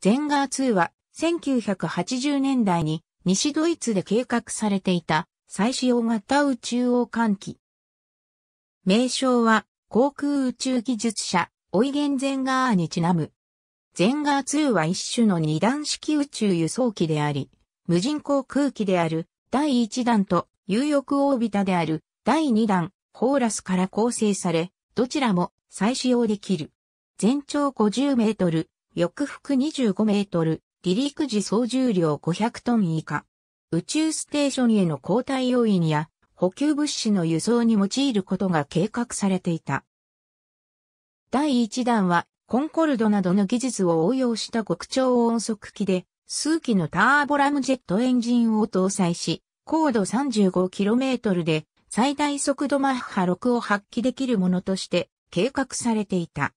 ゼンガー2は1980年代に西ドイツで計画されていた再使用型宇宙王艦機。名称は航空宇宙技術者オイゲン・ゼンガーにちなむ。ゼンガー2は一種の二段式宇宙輸送機であり、無人航空機である第一弾と有翼オービタである第二弾ホーラスから構成され、どちらも再使用できる。全長50メートル、翼幅25メートル、離陸時総重量500トン以下。宇宙ステーションへの交代要因や補給物資の輸送に用いることが計画されていた。第1弾は、コンコルドなどの技術を応用した極超音速機で、数機のターボラムジェットエンジンを搭載し、高度 35km で最大速度マッハ6を発揮できるものとして計画されていた。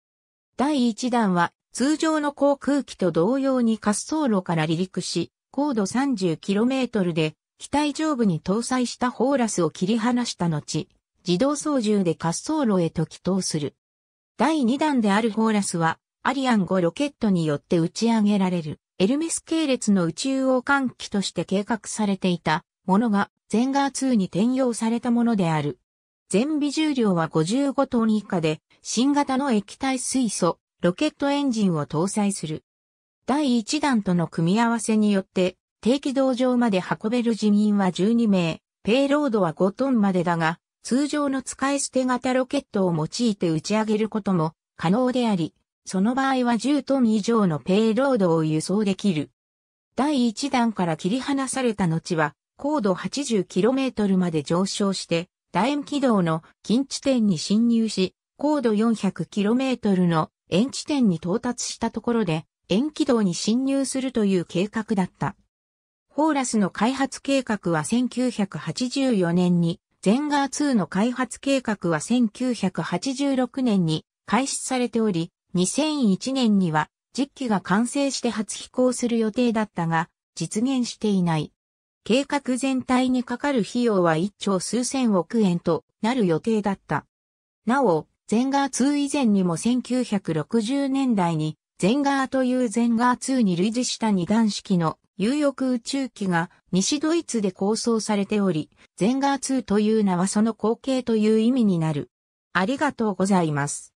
第1弾は通常の航空機と同様に滑走路から離陸し、高度 30km で機体上部に搭載したホーラスを切り離した後、自動操縦で滑走路へと帰投する。第2弾であるホーラスは、アリアン5ロケットによって打ち上げられる、エルメス系列の宇宙王艦機として計画されていたものが、ゼンガー2に転用されたものである。全備重量は55トン以下で、新型の液体水素、ロケットエンジンを搭載する。第1弾との組み合わせによって、低軌道上まで運べる人員は12名、ペイロードは5トンまでだが、通常の使い捨て型ロケットを用いて打ち上げることも可能であり、その場合は10トン以上のペイロードを輸送できる。第1弾から切り離された後は、高度 80km まで上昇して、楕円軌道の近地点に侵入し、高度 400km の円地点に到達したところで、円軌道に侵入するという計画だった。ホーラスの開発計画は1984年に、ゼンガー2の開発計画は1986年に開始されており、2001年には実機が完成して初飛行する予定だったが、実現していない。計画全体にかかる費用は1兆数千億円となる予定だった。なお、ゼンガー2以前にも1960年代に、ゼンガーというゼンガー2に類似した二段式の有翼宇宙機が西ドイツで構想されており、ゼンガー2という名はその光景という意味になる。ありがとうございます。